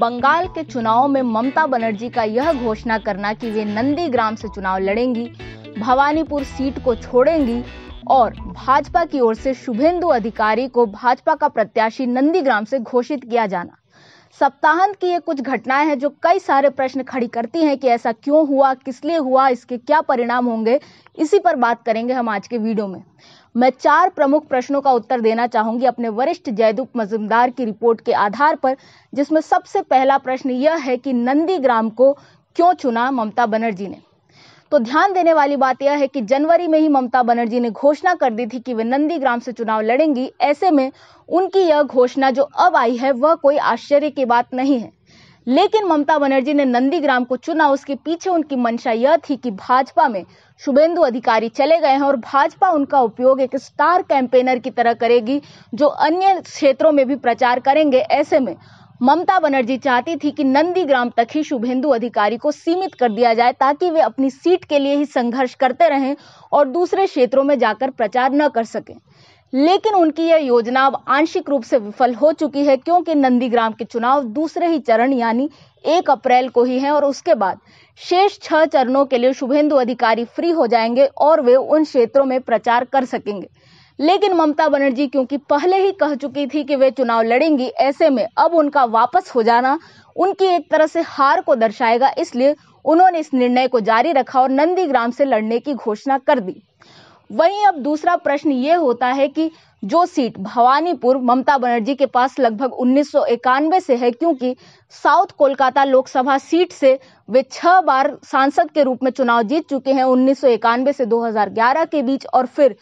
बंगाल के चुनाव में ममता बनर्जी का यह घोषणा करना कि वे नंदीग्राम से चुनाव लड़ेंगी भवानीपुर सीट को छोड़ेंगी और भाजपा की ओर से शुभेंदु अधिकारी को भाजपा का प्रत्याशी नंदीग्राम से घोषित किया जाना सप्ताहांत की ये कुछ घटनाएं हैं जो कई सारे प्रश्न खड़ी करती हैं कि ऐसा क्यों हुआ किस लिए हुआ इसके क्या परिणाम होंगे इसी पर बात करेंगे हम आज के वीडियो में मैं चार प्रमुख प्रश्नों का उत्तर देना चाहूंगी अपने वरिष्ठ जयदूप मजुमदार की रिपोर्ट के आधार पर जिसमें सबसे पहला प्रश्न यह है कि नंदीग्राम को क्यों चुना ममता बनर्जी ने तो ध्यान देने वाली बात यह है कि जनवरी में ही ममता बनर्जी ने घोषणा कर दी थी कि वे नंदीग्राम से चुनाव लड़ेंगी ऐसे में उनकी यह घोषणा जो अब आई है वह कोई आश्चर्य की बात नहीं है लेकिन ममता बनर्जी ने नंदीग्राम को चुना उसके पीछे उनकी मंशा यह थी कि भाजपा में शुभेंदु अधिकारी चले गए हैं और भाजपा उनका उपयोग एक स्टार कैंपेनर की तरह करेगी जो अन्य क्षेत्रों में भी प्रचार करेंगे ऐसे में ममता बनर्जी चाहती थी कि नंदीग्राम तक ही शुभेंदु अधिकारी को सीमित कर दिया जाए ताकि वे अपनी सीट के लिए ही संघर्ष करते रहें और दूसरे क्षेत्रों में जाकर प्रचार न कर सकें लेकिन उनकी यह योजना अब आंशिक रूप से विफल हो चुकी है क्योंकि नंदीग्राम के चुनाव दूसरे ही चरण यानी एक अप्रैल को ही है और उसके बाद शेष छह चरणों के लिए शुभेंदु अधिकारी फ्री हो जाएंगे और वे उन क्षेत्रों में प्रचार कर सकेंगे लेकिन ममता बनर्जी क्योंकि पहले ही कह चुकी थी कि वे चुनाव लड़ेंगी ऐसे में अब उनका वापस हो जाना उनकी एक तरह से हार को दर्शाएगा इसलिए उन्होंने इस निर्णय को जारी रखा और नंदीग्राम से लड़ने की घोषणा कर दी वहीं अब दूसरा प्रश्न ये होता है कि जो सीट भवानीपुर ममता बनर्जी के पास लगभग उन्नीस से है क्योंकि साउथ कोलकाता लोकसभा सीट से वे छह बार सांसद के रूप में चुनाव जीत चुके हैं उन्नीस से 2011 के बीच और फिर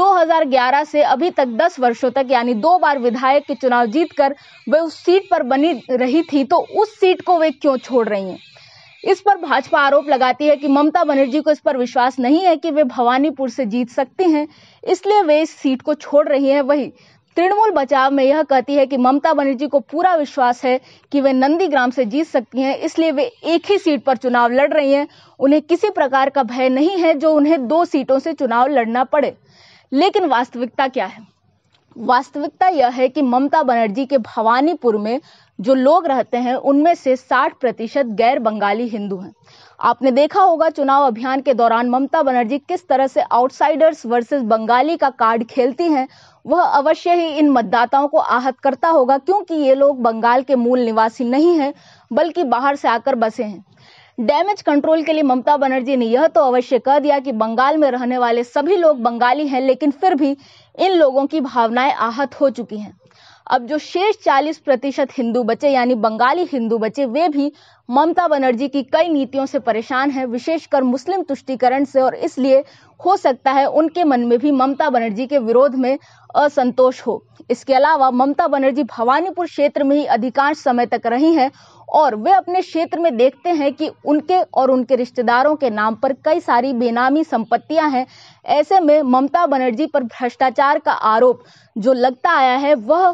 2011 से अभी तक 10 वर्षों तक यानी दो बार विधायक के चुनाव जीतकर वे उस सीट पर बनी रही थी तो उस सीट को वे क्यों छोड़ रही हैं इस पर भाजपा आरोप लगाती है कि ममता बनर्जी को इस पर विश्वास नहीं है कि वे भवानीपुर से जीत सकती हैं इसलिए वे इस सीट को छोड़ रही हैं वही तृणमूल बचाव में यह कहती है कि ममता बनर्जी को पूरा विश्वास है कि वे नंदीग्राम से जीत सकती हैं इसलिए वे एक ही सीट पर चुनाव लड़ रही हैं उन्हें किसी प्रकार का भय नहीं है जो उन्हें दो सीटों से चुनाव लड़ना पड़े लेकिन वास्तविकता क्या है वास्तविकता यह है कि ममता बनर्जी के भवानीपुर में जो लोग रहते हैं उनमें से 60 प्रतिशत गैर बंगाली हिंदू हैं आपने देखा होगा चुनाव अभियान के दौरान ममता बनर्जी किस तरह से आउटसाइडर्स वर्सेस बंगाली का कार्ड खेलती हैं वह अवश्य ही इन मतदाताओं को आहत करता होगा क्योंकि ये लोग बंगाल के मूल निवासी नहीं हैं बल्कि बाहर से आकर बसे हैं डैमेज कंट्रोल के लिए ममता बनर्जी ने यह तो अवश्य कह दिया कि बंगाल में रहने वाले सभी लोग बंगाली हैं लेकिन फिर भी इन लोगों की भावनाएं आहत हो चुकी हैं अब जो शेष 40 प्रतिशत हिंदू बचे यानी बंगाली हिंदू बचे वे भी ममता बनर्जी की कई नीतियों से परेशान हैं विशेषकर मुस्लिम तुष्टिकरण से और इसलिए हो सकता है उनके मन में भी ममता बनर्जी के विरोध में असंतोष हो इसके अलावा ममता बनर्जी भवानीपुर क्षेत्र में ही अधिकांश समय तक रही हैं और वे अपने क्षेत्र में देखते हैं कि उनके और उनके रिश्तेदारों के नाम पर कई सारी बेनामी संपत्तियां हैं ऐसे में ममता बनर्जी पर भ्रष्टाचार का आरोप जो लगता आया है वह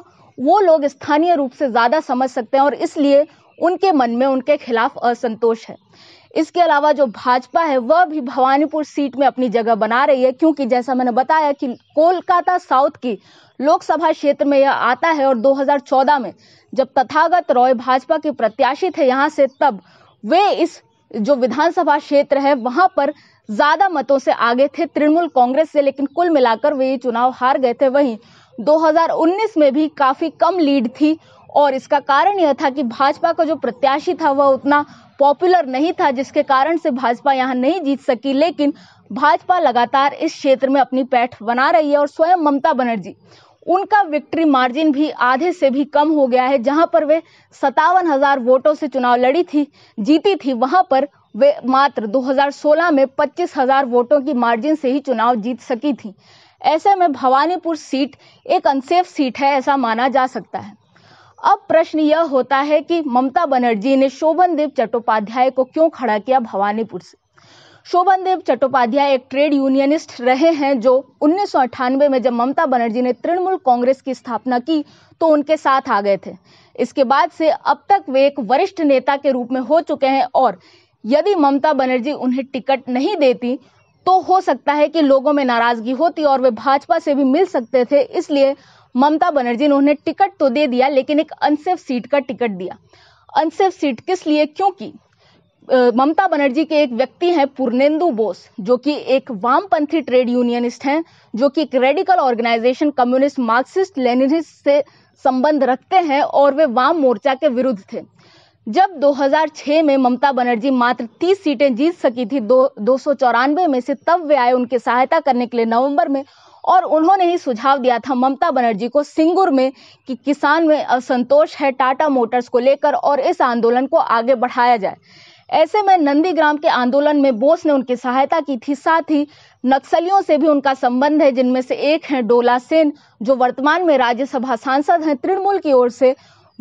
वो लोग स्थानीय रूप से ज़्यादा समझ सकते हैं और इसलिए उनके मन में उनके खिलाफ असंतोष है इसके अलावा जो भाजपा है वह भी भवानीपुर सीट में अपनी जगह बना रही है क्योंकि जैसा मैंने बताया कि कोलकाता साउथ की लोकसभा क्षेत्र में यह आता है और 2014 में जब तथागत रॉय भाजपा के प्रत्याशी थे यहाँ से तब वे इस जो विधानसभा क्षेत्र है वहां पर ज़्यादा मतों से आगे थे तृणमूल कांग्रेस से लेकिन कुल मिलाकर वे ये चुनाव हार गए थे वहीं 2019 में भी काफ़ी कम लीड थी और इसका कारण यह था कि भाजपा का जो प्रत्याशी था वह उतना पॉपुलर नहीं था जिसके कारण से भाजपा यहाँ नहीं जीत सकी लेकिन भाजपा लगातार इस क्षेत्र में अपनी पैठ बना रही है और स्वयं ममता बनर्जी उनका विक्ट्री मार्जिन भी आधे से भी कम हो गया है जहां पर वे सतावन हजार वोटों से चुनाव लड़ी थी जीती थी वहां पर वे मात्र 2016 में पच्चीस हजार वोटों की मार्जिन से ही चुनाव जीत सकी थी ऐसे में भवानीपुर सीट एक अनसेफ सीट है ऐसा माना जा सकता है अब प्रश्न यह होता है कि ममता बनर्जी ने देव चट्टोपाध्याय को क्यों खड़ा किया भवानीपुर से शोभन देव चट्टोपाध्याय एक ट्रेड यूनियनिस्ट रहे हैं जो उन्नीस में जब ममता बनर्जी ने तृणमूल कांग्रेस की स्थापना की तो उनके साथ आ गए थे इसके बाद से अब तक वे एक वरिष्ठ नेता के रूप में हो चुके हैं और यदि ममता बनर्जी उन्हें टिकट नहीं देती तो हो सकता है कि लोगों में नाराजगी होती और वे भाजपा से भी मिल सकते थे इसलिए ममता बनर्जी ने उन्हें टिकट तो दे दिया लेकिन एक अनसेफ सीट का टिकट दिया अनसेफ सीट किस लिए क्योंकि ममता बनर्जी के एक व्यक्ति हैं पूर्णेंदु बोस जो कि एक वामपंथी ट्रेड यूनियनिस्ट हैं जो कि एक radical organisation communist Marxist Leninist से संबंध रखते हैं और वे वाम मोर्चा के विरुद्ध थे जब 2006 में ममता बनर्जी मात्र 30 सीटें जीत सकी थी दो दो में से तब वे आए उनकी सहायता करने के लिए नवंबर में और उन्होंने ही सुझाव दिया था ममता बनर्जी को सिंगुर में कि किसान में असंतोष है टाटा मोटर्स को लेकर और इस आंदोलन को आगे बढ़ाया जाए ऐसे में नंदीग्राम के आंदोलन में बोस ने उनकी सहायता की थी साथ ही नक्सलियों से भी उनका संबंध है जिनमें से एक है डोला सेन जो वर्तमान में राज्यसभा सांसद हैं तृणमूल की ओर से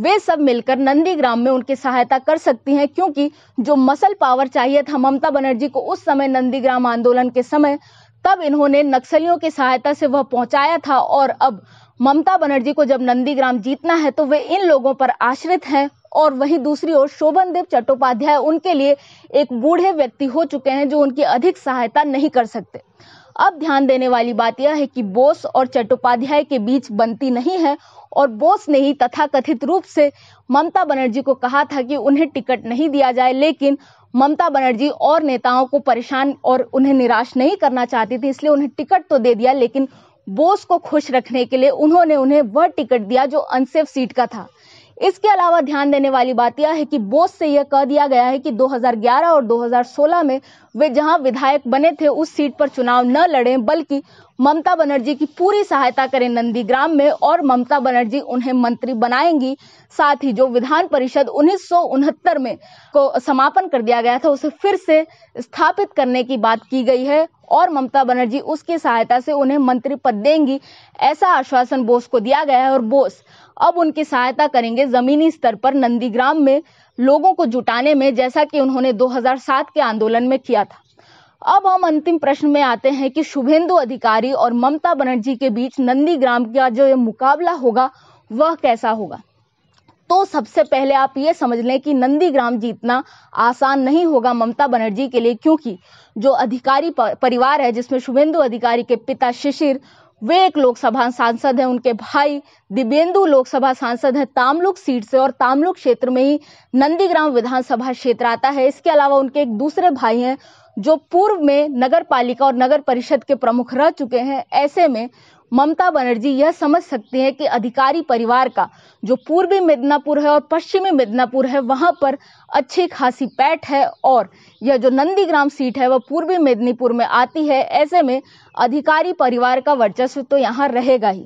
वे सब मिलकर नंदीग्राम में उनकी सहायता कर सकती हैं क्योंकि जो मसल पावर चाहिए था ममता बनर्जी को उस समय नंदीग्राम आंदोलन के समय तब इन्होंने नक्सलियों की सहायता से वह पहुंचाया था और अब ममता बनर्जी को जब नंदीग्राम जीतना है तो वे इन लोगों पर आश्रित हैं और वहीं दूसरी ओर शोभन देव चट्टोपाध्याय उनके लिए एक बूढ़े व्यक्ति हो चुके हैं जो उनकी अधिक सहायता नहीं कर सकते अब ध्यान देने वाली बात यह है कि बोस और चट्टोपाध्याय के बीच बनती नहीं है और बोस ने ही कथित रूप से ममता बनर्जी को कहा था कि उन्हें टिकट नहीं दिया जाए लेकिन ममता बनर्जी और नेताओं को परेशान और उन्हें निराश नहीं करना चाहती थी इसलिए उन्हें टिकट तो दे दिया लेकिन बोस को खुश रखने के लिए उन्होंने उन्हें वह टिकट दिया जो अनसेफ सीट का था इसके अलावा ध्यान देने वाली बात यह है कि बोस से यह कह दिया गया है कि 2011 और 2016 में वे जहां विधायक बने थे उस सीट पर चुनाव न लड़े बल्कि ममता बनर्जी की पूरी सहायता करें नंदीग्राम में और ममता बनर्जी उन्हें मंत्री बनाएंगी साथ ही जो विधान परिषद उन्नीस में को समापन कर दिया गया था उसे फिर से स्थापित करने की बात की गई है और ममता बनर्जी उसकी सहायता से उन्हें मंत्री पद देंगी ऐसा आश्वासन बोस को दिया गया है और बोस अब उनकी सहायता करेंगे जमीनी स्तर पर नंदीग्राम में लोगों को जुटाने में जैसा कि उन्होंने 2007 के आंदोलन में किया था अब हम अंतिम प्रश्न में आते हैं कि शुभेंदु अधिकारी और ममता बनर्जी के बीच नंदीग्राम का जो मुकाबला होगा वह कैसा होगा तो सबसे पहले आप ये समझ लें कि नंदीग्राम जीतना आसान नहीं होगा ममता बनर्जी के लिए क्योंकि जो अधिकारी परिवार है जिसमें शुभेंदु अधिकारी के पिता शिशिर वे एक लोकसभा सांसद हैं उनके भाई दिबेंदु लोकसभा सांसद हैं तामलुक सीट से और तामलुक क्षेत्र में ही नंदीग्राम विधानसभा क्षेत्र आता है इसके अलावा उनके एक दूसरे भाई हैं जो पूर्व में नगर पालिका और नगर परिषद के प्रमुख रह चुके हैं ऐसे में ममता बनर्जी यह समझ सकती हैं कि अधिकारी परिवार का जो पूर्वी मिदनापुर है और पश्चिमी मिदनापुर है वहाँ पर अच्छी खासी पैठ है और यह जो नंदीग्राम सीट है वह पूर्वी मेदनीपुर में आती है ऐसे में अधिकारी परिवार का वर्चस्व तो यहाँ रहेगा ही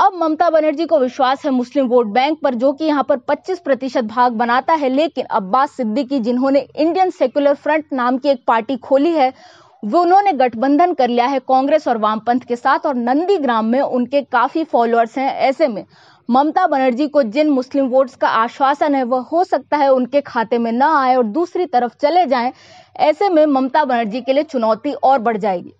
अब ममता बनर्जी को विश्वास है मुस्लिम वोट बैंक पर जो कि यहाँ पर 25 प्रतिशत भाग बनाता है लेकिन अब्बास सिद्दीकी जिन्होंने इंडियन सेक्युलर फ्रंट नाम की एक पार्टी खोली है वो उन्होंने गठबंधन कर लिया है कांग्रेस और वामपंथ के साथ और नंदीग्राम में उनके काफी फॉलोअर्स हैं ऐसे में ममता बनर्जी को जिन मुस्लिम वोट्स का आश्वासन है वह हो सकता है उनके खाते में न आए और दूसरी तरफ चले जाएं ऐसे में ममता बनर्जी के लिए चुनौती और बढ़ जाएगी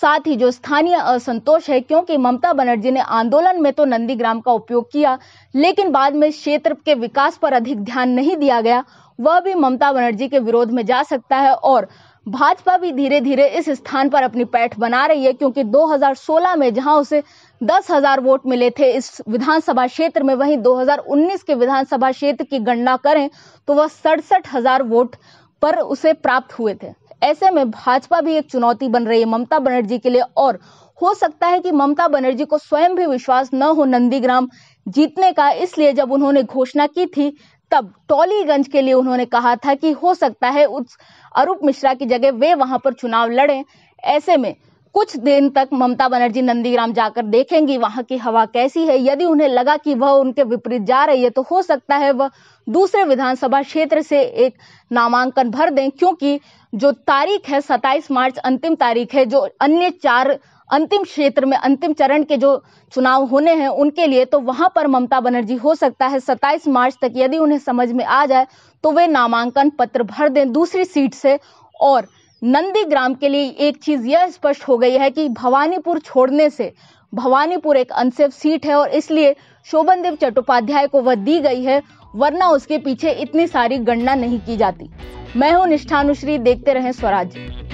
साथ ही जो स्थानीय असंतोष है क्योंकि ममता बनर्जी ने आंदोलन में तो नंदीग्राम का उपयोग किया लेकिन बाद में क्षेत्र के विकास पर अधिक ध्यान नहीं दिया गया वह भी ममता बनर्जी के विरोध में जा सकता है और भाजपा भी धीरे धीरे इस स्थान पर अपनी पैठ बना रही है क्योंकि 2016 में जहां उसे दस हजार वोट मिले थे इस विधानसभा क्षेत्र में वहीं 2019 के विधानसभा क्षेत्र की गणना करें तो वह सड़सठ हजार वोट पर उसे प्राप्त हुए थे ऐसे में भाजपा भी एक चुनौती बन रही है ममता बनर्जी के लिए और हो सकता है कि ममता बनर्जी को स्वयं भी विश्वास न हो नंदीग्राम जीतने का इसलिए जब उन्होंने घोषणा की थी तब टॉलीगंज के लिए उन्होंने कहा था कि हो सकता है उस अरूप मिश्रा की जगह वे वहां पर चुनाव लड़े ऐसे में कुछ दिन तक ममता बनर्जी नंदीग्राम जाकर देखेंगी वहां की हवा कैसी है यदि उन्हें लगा कि वह उनके विपरीत जा रही है तो हो सकता है वह दूसरे विधानसभा क्षेत्र से एक नामांकन भर दें क्योंकि जो तारीख है 27 मार्च अंतिम तारीख है जो अन्य चार अंतिम क्षेत्र में अंतिम चरण के जो चुनाव होने हैं उनके लिए तो वहाँ पर ममता बनर्जी हो सकता है सत्ताईस मार्च तक यदि उन्हें समझ में आ जाए तो वे नामांकन पत्र भर दें दूसरी सीट से और नंदीग्राम के लिए एक चीज़ यह स्पष्ट हो गई है कि भवानीपुर छोड़ने से भवानीपुर एक अनसेफ सीट है और इसलिए शोभनदेव चट्टोपाध्याय को वह दी गई है वरना उसके पीछे इतनी सारी गणना नहीं की जाती मैं हूं निष्ठानुश्री देखते रहें स्वराज